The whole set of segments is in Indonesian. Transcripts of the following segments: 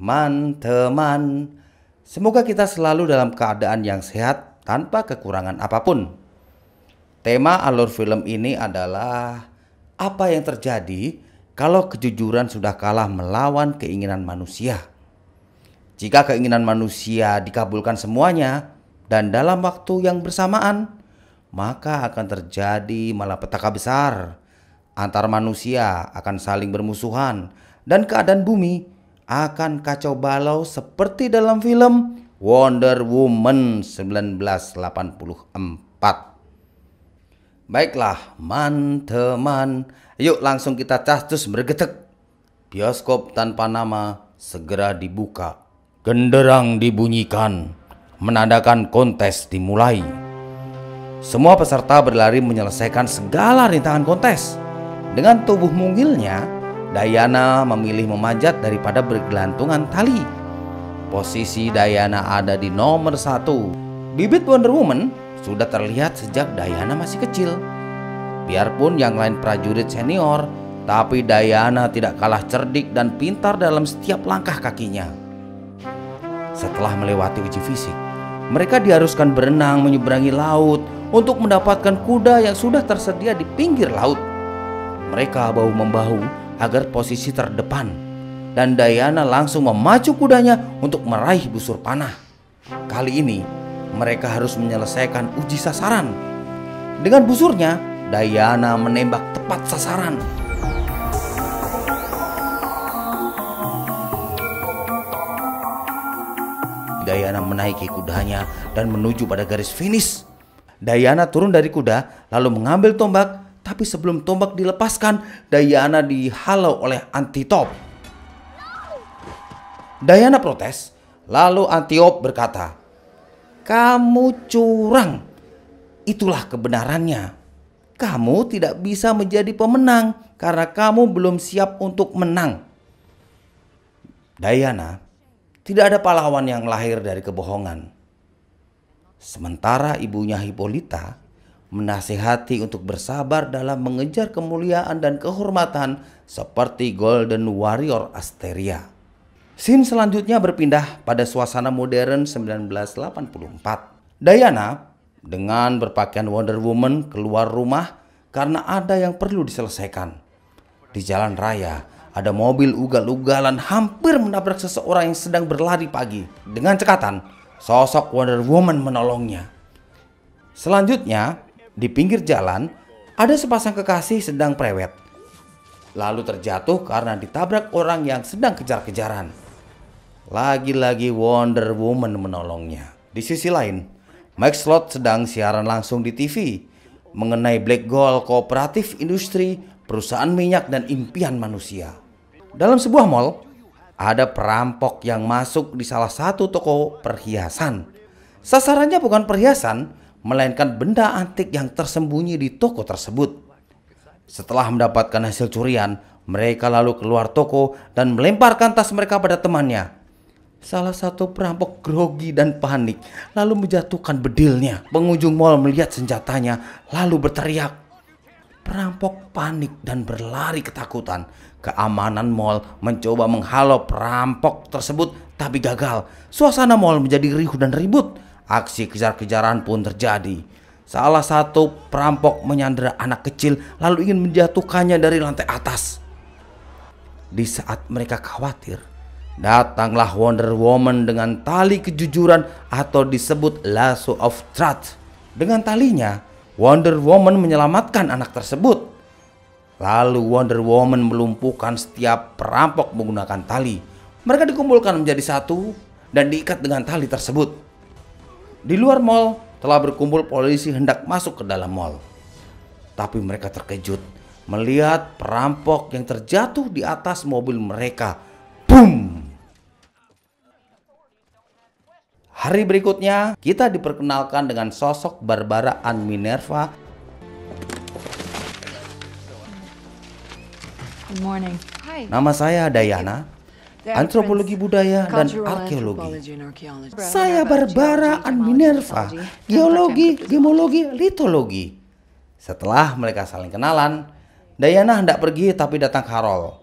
teman-teman. Semoga kita selalu dalam keadaan yang sehat tanpa kekurangan apapun. Tema alur film ini adalah apa yang terjadi kalau kejujuran sudah kalah melawan keinginan manusia. Jika keinginan manusia dikabulkan semuanya dan dalam waktu yang bersamaan, maka akan terjadi malapetaka besar. Antar manusia akan saling bermusuhan dan keadaan bumi akan kacau balau seperti dalam film Wonder Woman 1984. Baiklah, teman teman yuk langsung kita cactus bergetek. Bioskop tanpa nama segera dibuka. Genderang dibunyikan, menandakan kontes dimulai. Semua peserta berlari menyelesaikan segala rintangan kontes. Dengan tubuh mungilnya, Dayana memilih memanjat daripada bergelantungan tali. Posisi Dayana ada di nomor satu. Bibit Wonder Woman sudah terlihat sejak Dayana masih kecil. Biarpun yang lain prajurit senior, tapi Dayana tidak kalah cerdik dan pintar dalam setiap langkah kakinya. Setelah melewati uji fisik, mereka diharuskan berenang menyeberangi laut untuk mendapatkan kuda yang sudah tersedia di pinggir laut. Mereka bahu-membahu agar posisi terdepan dan Dayana langsung memacu kudanya untuk meraih busur panah. Kali ini mereka harus menyelesaikan uji sasaran. Dengan busurnya, Dayana menembak tepat sasaran. Dayana menaiki kudanya dan menuju pada garis finish. Dayana turun dari kuda lalu mengambil tombak tapi sebelum tombak dilepaskan, Diana dihalau oleh Antitop. Diana protes, lalu Antiop berkata, "Kamu curang. Itulah kebenarannya. Kamu tidak bisa menjadi pemenang karena kamu belum siap untuk menang." Diana, tidak ada pahlawan yang lahir dari kebohongan. Sementara ibunya Hipolita menasihati untuk bersabar dalam mengejar kemuliaan dan kehormatan seperti Golden Warrior Asteria. Scene selanjutnya berpindah pada suasana modern 1984. Diana dengan berpakaian Wonder Woman keluar rumah karena ada yang perlu diselesaikan. Di jalan raya, ada mobil ugal-ugalan hampir menabrak seseorang yang sedang berlari pagi. Dengan cekatan, sosok Wonder Woman menolongnya. Selanjutnya, di pinggir jalan, ada sepasang kekasih sedang prewet. Lalu terjatuh karena ditabrak orang yang sedang kejar-kejaran. Lagi-lagi Wonder Woman menolongnya. Di sisi lain, Max Slot sedang siaran langsung di TV mengenai Black Gold Kooperatif Industri, perusahaan minyak dan impian manusia. Dalam sebuah mall, ada perampok yang masuk di salah satu toko perhiasan. Sasarannya bukan perhiasan, melainkan benda antik yang tersembunyi di toko tersebut. Setelah mendapatkan hasil curian, mereka lalu keluar toko dan melemparkan tas mereka pada temannya. Salah satu perampok grogi dan panik lalu menjatuhkan bedilnya. Pengunjung mal melihat senjatanya lalu berteriak. Perampok panik dan berlari ketakutan. Keamanan mal mencoba menghalau perampok tersebut tapi gagal. Suasana mal menjadi riuh dan ribut Aksi kejar-kejaran pun terjadi. Salah satu perampok menyandera anak kecil lalu ingin menjatuhkannya dari lantai atas. Di saat mereka khawatir, datanglah Wonder Woman dengan tali kejujuran atau disebut Lasso of Truth. Dengan talinya, Wonder Woman menyelamatkan anak tersebut. Lalu Wonder Woman melumpuhkan setiap perampok menggunakan tali. Mereka dikumpulkan menjadi satu dan diikat dengan tali tersebut. Di luar mall telah berkumpul polisi hendak masuk ke dalam mall. Tapi mereka terkejut melihat perampok yang terjatuh di atas mobil mereka. Boom! Hari berikutnya, kita diperkenalkan dengan sosok Barbara Ann Minerva. Good morning. Nama saya Dayana antropologi budaya, dan arkeologi. Saya Barbara and Minerva, geologi, gemologi, litologi. Setelah mereka saling kenalan, Dayana hendak pergi tapi datang Carol.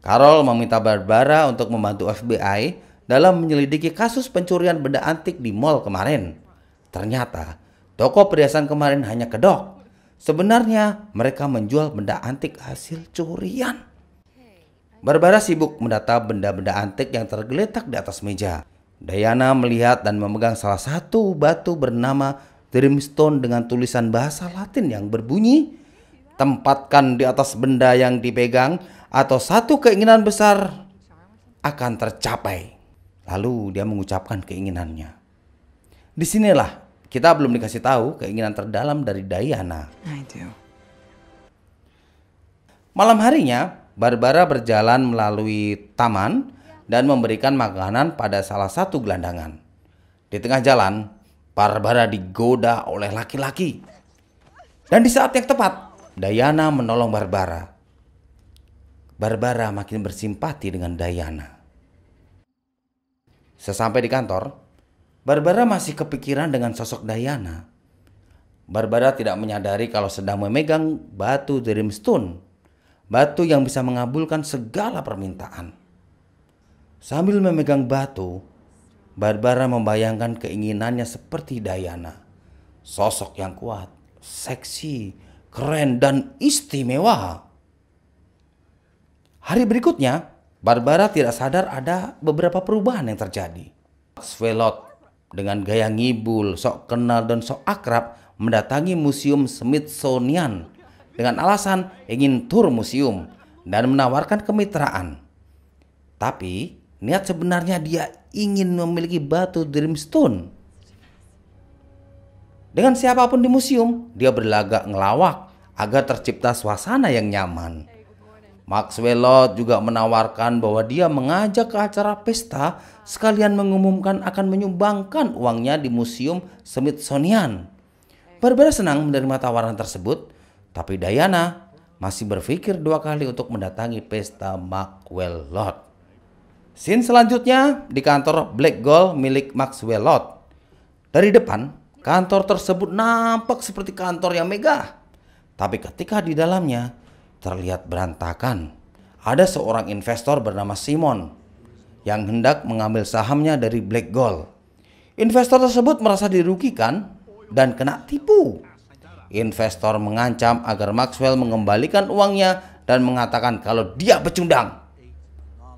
Carol meminta Barbara untuk membantu FBI dalam menyelidiki kasus pencurian benda antik di mall kemarin. Ternyata, toko perhiasan kemarin hanya kedok. Sebenarnya mereka menjual benda antik hasil curian. Barbara sibuk mendata benda-benda antik yang tergeletak di atas meja. Dayana melihat dan memegang salah satu batu bernama Dreamstone dengan tulisan bahasa Latin yang berbunyi, "Tempatkan di atas benda yang dipegang atau satu keinginan besar akan tercapai." Lalu dia mengucapkan keinginannya. Disinilah kita belum dikasih tahu keinginan terdalam dari Dayana. Malam harinya, Barbara berjalan melalui taman dan memberikan makanan pada salah satu gelandangan. Di tengah jalan, Barbara digoda oleh laki-laki. Dan di saat yang tepat, Dayana menolong Barbara. Barbara makin bersimpati dengan Dayana. Sesampai di kantor, Barbara masih kepikiran dengan sosok Dayana. Barbara tidak menyadari kalau sedang memegang batu dreamstone batu yang bisa mengabulkan segala permintaan. Sambil memegang batu, Barbara membayangkan keinginannya seperti Dayana. Sosok yang kuat, seksi, keren, dan istimewa. Hari berikutnya, Barbara tidak sadar ada beberapa perubahan yang terjadi. Svelot dengan gaya ngibul, sok kenal dan sok akrab mendatangi Museum Smithsonian dengan alasan ingin tur museum dan menawarkan kemitraan. Tapi niat sebenarnya dia ingin memiliki batu Dreamstone. Dengan siapapun di museum, dia berlagak ngelawak agar tercipta suasana yang nyaman. Maxwell juga menawarkan bahwa dia mengajak ke acara pesta sekalian mengumumkan akan menyumbangkan uangnya di Museum Smithsonian. Barbara senang menerima tawaran tersebut tapi Diana masih berpikir dua kali untuk mendatangi pesta Maxwell Lord. Scene selanjutnya di kantor Black Gold milik Maxwell Lord. Dari depan, kantor tersebut nampak seperti kantor yang megah. Tapi ketika di dalamnya, terlihat berantakan. Ada seorang investor bernama Simon yang hendak mengambil sahamnya dari Black Gold. Investor tersebut merasa dirugikan dan kena tipu. Investor mengancam agar Maxwell mengembalikan uangnya dan mengatakan kalau dia pecundang.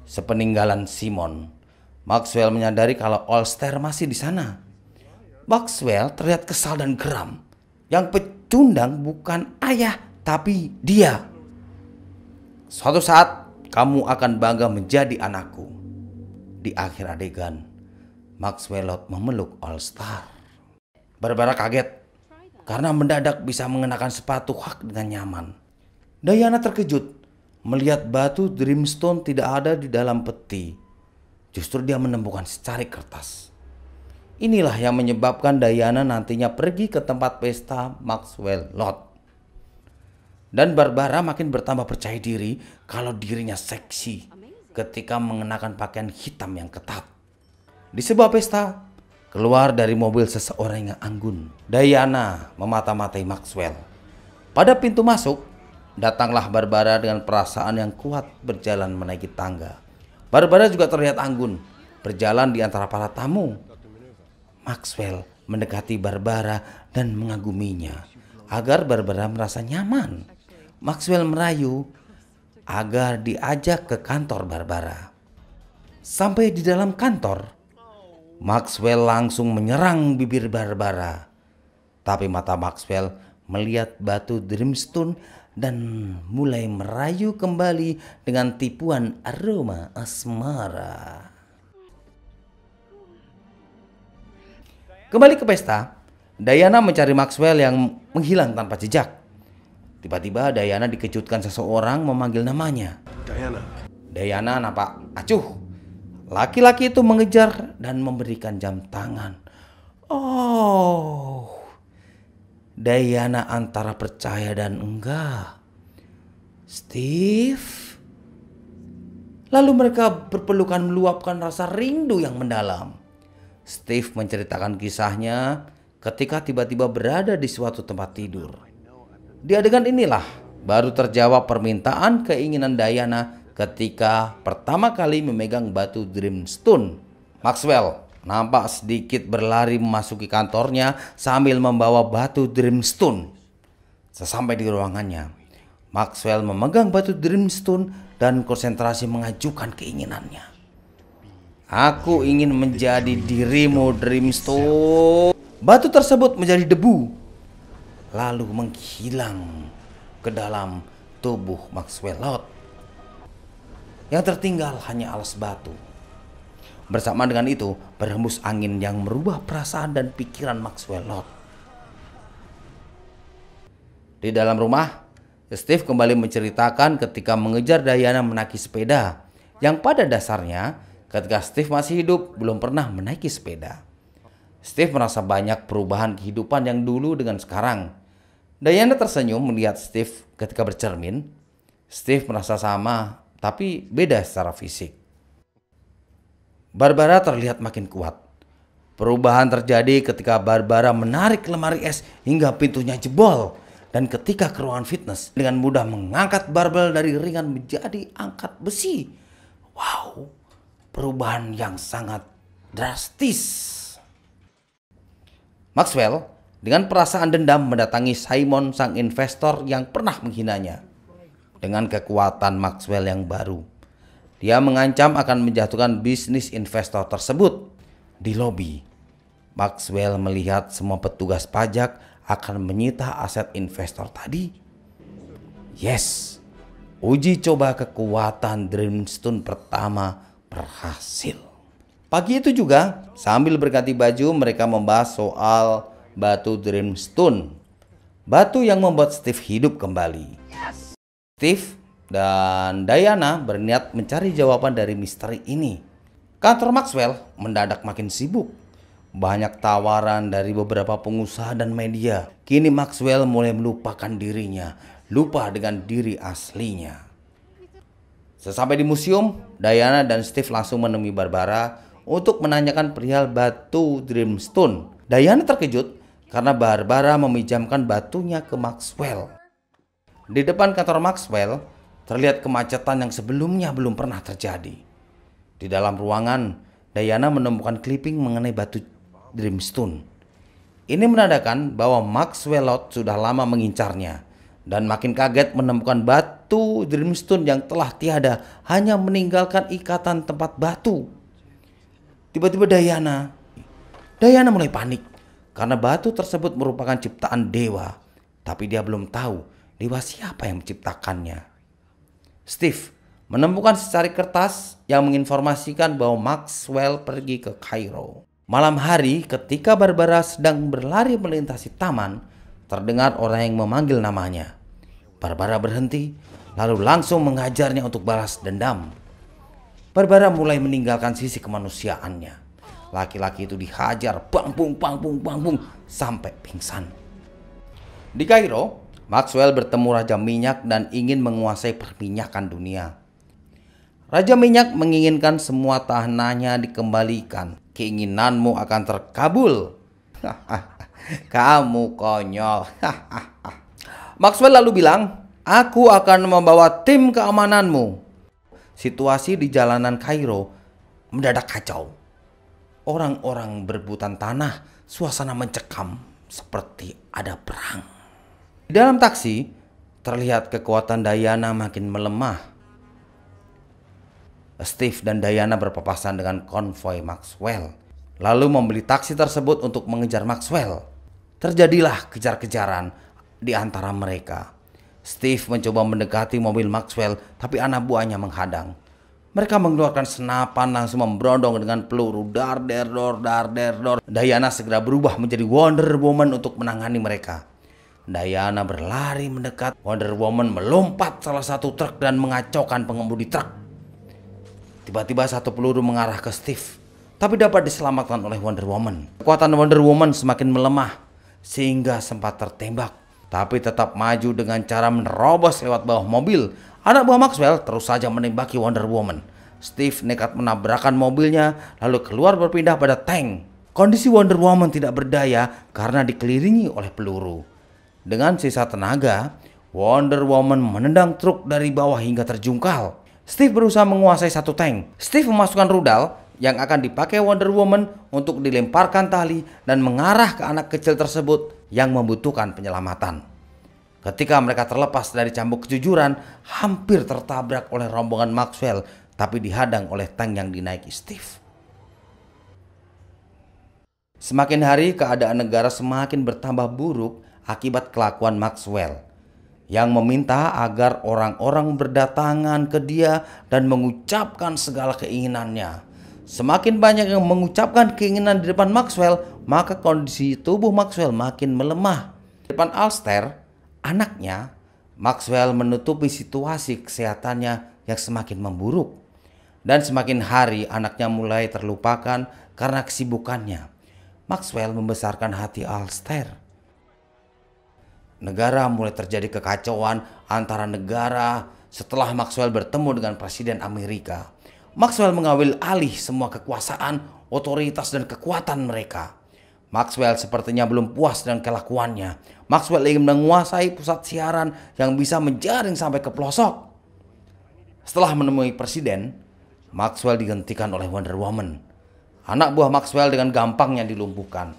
Sepeninggalan Simon, Maxwell menyadari kalau Olster masih di sana. Maxwell terlihat kesal dan geram. Yang pecundang bukan ayah, tapi dia. Suatu saat kamu akan bangga menjadi anakku. Di akhir adegan, Maxwell memeluk All Star. Barbara kaget karena mendadak bisa mengenakan sepatu hak dengan nyaman. Dayana terkejut melihat batu Dreamstone tidak ada di dalam peti. Justru dia menemukan secarik kertas. Inilah yang menyebabkan Dayana nantinya pergi ke tempat pesta Maxwell Lot. Dan Barbara makin bertambah percaya diri kalau dirinya seksi ketika mengenakan pakaian hitam yang ketat. Di sebuah pesta, keluar dari mobil seseorang yang anggun. Diana memata-matai Maxwell. Pada pintu masuk, datanglah Barbara dengan perasaan yang kuat berjalan menaiki tangga. Barbara juga terlihat anggun, berjalan di antara para tamu. Maxwell mendekati Barbara dan mengaguminya agar Barbara merasa nyaman. Maxwell merayu agar diajak ke kantor Barbara. Sampai di dalam kantor, Maxwell langsung menyerang bibir Barbara. Tapi mata Maxwell melihat batu Dreamstone dan mulai merayu kembali dengan tipuan aroma asmara. Kembali ke pesta, Diana mencari Maxwell yang menghilang tanpa jejak. Tiba-tiba Diana dikejutkan seseorang memanggil namanya. Diana. Diana, nampak acuh Laki-laki itu mengejar dan memberikan jam tangan. Oh, Dayana antara percaya dan enggak. Steve. Lalu mereka berpelukan meluapkan rasa rindu yang mendalam. Steve menceritakan kisahnya ketika tiba-tiba berada di suatu tempat tidur. Di adegan inilah baru terjawab permintaan keinginan Dayana ketika pertama kali memegang batu Dreamstone. Maxwell nampak sedikit berlari memasuki kantornya sambil membawa batu Dreamstone. Sesampai di ruangannya, Maxwell memegang batu Dreamstone dan konsentrasi mengajukan keinginannya. Aku ingin menjadi dirimu Dreamstone. Batu tersebut menjadi debu lalu menghilang ke dalam tubuh Maxwell Lord. Yang tertinggal hanya alas batu. Bersama dengan itu, berhembus angin yang merubah perasaan dan pikiran Maxwell Lord. Di dalam rumah, Steve kembali menceritakan ketika mengejar Diana menaiki sepeda, yang pada dasarnya ketika Steve masih hidup belum pernah menaiki sepeda. Steve merasa banyak perubahan kehidupan yang dulu dengan sekarang. Diana tersenyum melihat Steve ketika bercermin. Steve merasa sama tapi beda secara fisik. Barbara terlihat makin kuat. Perubahan terjadi ketika Barbara menarik lemari es hingga pintunya jebol dan ketika keruan fitness dengan mudah mengangkat barbel dari ringan menjadi angkat besi. Wow, perubahan yang sangat drastis. Maxwell dengan perasaan dendam mendatangi Simon sang investor yang pernah menghinanya dengan kekuatan Maxwell yang baru. Dia mengancam akan menjatuhkan bisnis investor tersebut di lobi. Maxwell melihat semua petugas pajak akan menyita aset investor tadi. Yes, uji coba kekuatan Dreamstone pertama berhasil. Pagi itu juga, sambil berganti baju, mereka membahas soal batu Dreamstone. Batu yang membuat Steve hidup kembali. Yes. Steve dan Diana berniat mencari jawaban dari misteri ini. Kantor Maxwell mendadak makin sibuk. Banyak tawaran dari beberapa pengusaha dan media. Kini Maxwell mulai melupakan dirinya, lupa dengan diri aslinya. Sesampai di museum, Diana dan Steve langsung menemui Barbara untuk menanyakan perihal batu Dreamstone. Diana terkejut karena Barbara meminjamkan batunya ke Maxwell. Di depan kantor Maxwell, terlihat kemacetan yang sebelumnya belum pernah terjadi. Di dalam ruangan, Dayana menemukan clipping mengenai batu Dreamstone. Ini menandakan bahwa Maxwell Lot sudah lama mengincarnya dan makin kaget menemukan batu Dreamstone yang telah tiada hanya meninggalkan ikatan tempat batu. Tiba-tiba Dayana, Dayana mulai panik karena batu tersebut merupakan ciptaan dewa, tapi dia belum tahu lewat siapa yang menciptakannya. Steve menemukan secari kertas yang menginformasikan bahwa Maxwell pergi ke Kairo. Malam hari ketika Barbara sedang berlari melintasi taman, terdengar orang yang memanggil namanya. Barbara berhenti, lalu langsung menghajarnya untuk balas dendam. Barbara mulai meninggalkan sisi kemanusiaannya. Laki-laki itu dihajar, pangpung, pangpung, pangpung, sampai pingsan. Di Kairo, Maxwell bertemu Raja Minyak dan ingin menguasai perminyakan dunia. Raja Minyak menginginkan semua tanahnya dikembalikan. Keinginanmu akan terkabul. Kamu konyol. Maxwell lalu bilang, Aku akan membawa tim keamananmu. Situasi di jalanan Kairo mendadak kacau. Orang-orang berbutan tanah, suasana mencekam seperti ada perang. Di dalam taksi, terlihat kekuatan Diana makin melemah. Steve dan Diana berpapasan dengan konvoi Maxwell, lalu membeli taksi tersebut untuk mengejar Maxwell. Terjadilah kejar-kejaran di antara mereka. Steve mencoba mendekati mobil Maxwell, tapi anak buahnya menghadang. Mereka mengeluarkan senapan langsung memberondong dengan peluru dar der dor dar der dor. Dayana segera berubah menjadi Wonder Woman untuk menangani mereka. Dayana berlari mendekat. Wonder Woman melompat salah satu truk dan mengacaukan pengemudi truk. Tiba-tiba satu peluru mengarah ke Steve, tapi dapat diselamatkan oleh Wonder Woman. Kekuatan Wonder Woman semakin melemah sehingga sempat tertembak, tapi tetap maju dengan cara menerobos lewat bawah mobil. Anak buah Maxwell terus saja menembaki Wonder Woman. Steve nekat menabrakan mobilnya lalu keluar berpindah pada tank. Kondisi Wonder Woman tidak berdaya karena dikelilingi oleh peluru. Dengan sisa tenaga, Wonder Woman menendang truk dari bawah hingga terjungkal. Steve berusaha menguasai satu tank. Steve memasukkan rudal yang akan dipakai Wonder Woman untuk dilemparkan tali dan mengarah ke anak kecil tersebut yang membutuhkan penyelamatan. Ketika mereka terlepas dari cambuk kejujuran, hampir tertabrak oleh rombongan Maxwell tapi dihadang oleh tank yang dinaiki Steve. Semakin hari keadaan negara semakin bertambah buruk akibat kelakuan Maxwell yang meminta agar orang-orang berdatangan ke dia dan mengucapkan segala keinginannya. Semakin banyak yang mengucapkan keinginan di depan Maxwell, maka kondisi tubuh Maxwell makin melemah. Di depan Alster, anaknya, Maxwell menutupi situasi kesehatannya yang semakin memburuk. Dan semakin hari anaknya mulai terlupakan karena kesibukannya. Maxwell membesarkan hati Alster negara, mulai terjadi kekacauan antara negara setelah Maxwell bertemu dengan Presiden Amerika. Maxwell mengambil alih semua kekuasaan, otoritas, dan kekuatan mereka. Maxwell sepertinya belum puas dengan kelakuannya. Maxwell ingin menguasai pusat siaran yang bisa menjaring sampai ke pelosok. Setelah menemui presiden, Maxwell digantikan oleh Wonder Woman. Anak buah Maxwell dengan gampangnya dilumpuhkan.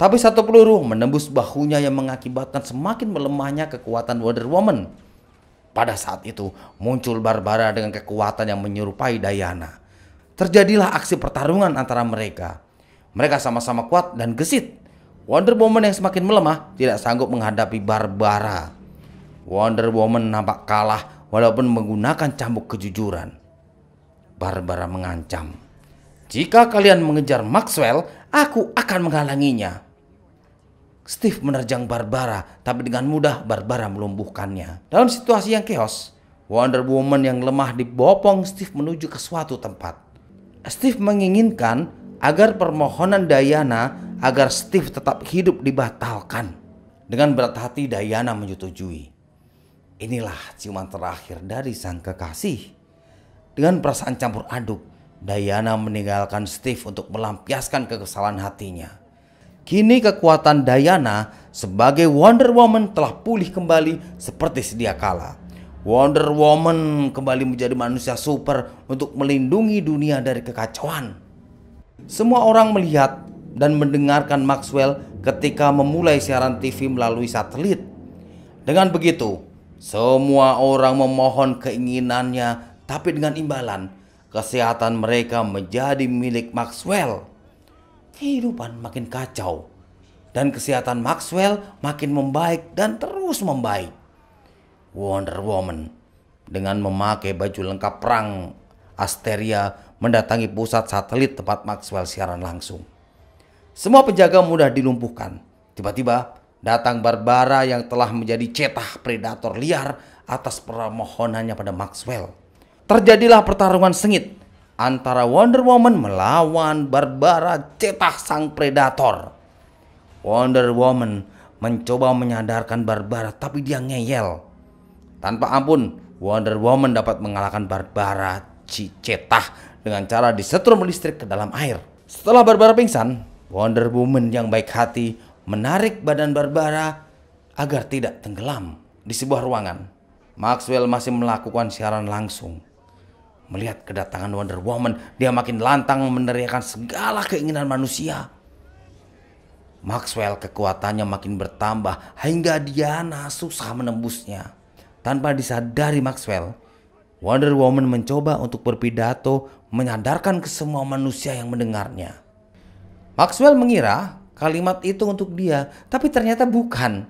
Tapi satu peluru menembus bahunya yang mengakibatkan semakin melemahnya kekuatan Wonder Woman. Pada saat itu muncul Barbara dengan kekuatan yang menyerupai Diana. Terjadilah aksi pertarungan antara mereka. Mereka sama-sama kuat dan gesit. Wonder Woman yang semakin melemah tidak sanggup menghadapi Barbara. Wonder Woman nampak kalah walaupun menggunakan cambuk kejujuran. Barbara mengancam. Jika kalian mengejar Maxwell, aku akan menghalanginya. Steve menerjang Barbara, tapi dengan mudah Barbara melumpuhkannya. Dalam situasi yang keos, Wonder Woman yang lemah dibopong Steve menuju ke suatu tempat. Steve menginginkan agar permohonan Diana agar Steve tetap hidup dibatalkan. Dengan berat hati Diana menyetujui. Inilah ciuman terakhir dari sang kekasih. Dengan perasaan campur aduk, Diana meninggalkan Steve untuk melampiaskan kekesalan hatinya. Kini kekuatan Dayana sebagai Wonder Woman telah pulih kembali seperti sedia kala. Wonder Woman kembali menjadi manusia super untuk melindungi dunia dari kekacauan. Semua orang melihat dan mendengarkan Maxwell ketika memulai siaran TV melalui satelit. Dengan begitu, semua orang memohon keinginannya tapi dengan imbalan kesehatan mereka menjadi milik Maxwell kehidupan makin kacau dan kesehatan Maxwell makin membaik dan terus membaik. Wonder Woman dengan memakai baju lengkap perang Asteria mendatangi pusat satelit tempat Maxwell siaran langsung. Semua penjaga mudah dilumpuhkan. Tiba-tiba datang Barbara yang telah menjadi cetah predator liar atas permohonannya pada Maxwell. Terjadilah pertarungan sengit antara Wonder Woman melawan Barbara cetak sang predator. Wonder Woman mencoba menyadarkan Barbara tapi dia ngeyel. Tanpa ampun, Wonder Woman dapat mengalahkan Barbara cicetah dengan cara disetrum listrik ke dalam air. Setelah Barbara pingsan, Wonder Woman yang baik hati menarik badan Barbara agar tidak tenggelam di sebuah ruangan. Maxwell masih melakukan siaran langsung. Melihat kedatangan Wonder Woman, dia makin lantang meneriakan segala keinginan manusia. Maxwell kekuatannya makin bertambah hingga Diana susah menembusnya. Tanpa disadari Maxwell, Wonder Woman mencoba untuk berpidato menyadarkan ke semua manusia yang mendengarnya. Maxwell mengira kalimat itu untuk dia, tapi ternyata bukan.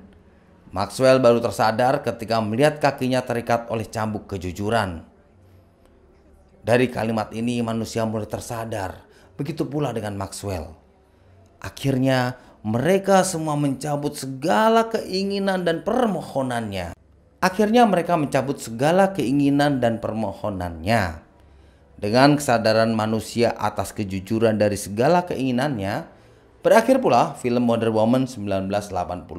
Maxwell baru tersadar ketika melihat kakinya terikat oleh cambuk kejujuran. Dari kalimat ini manusia mulai tersadar, begitu pula dengan Maxwell. Akhirnya mereka semua mencabut segala keinginan dan permohonannya. Akhirnya mereka mencabut segala keinginan dan permohonannya. Dengan kesadaran manusia atas kejujuran dari segala keinginannya, berakhir pula film Wonder Woman 1984.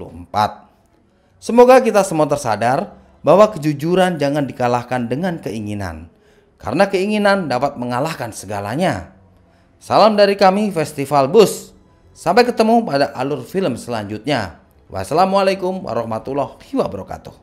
Semoga kita semua tersadar bahwa kejujuran jangan dikalahkan dengan keinginan karena keinginan dapat mengalahkan segalanya. Salam dari kami Festival Bus. Sampai ketemu pada alur film selanjutnya. Wassalamualaikum warahmatullahi wabarakatuh.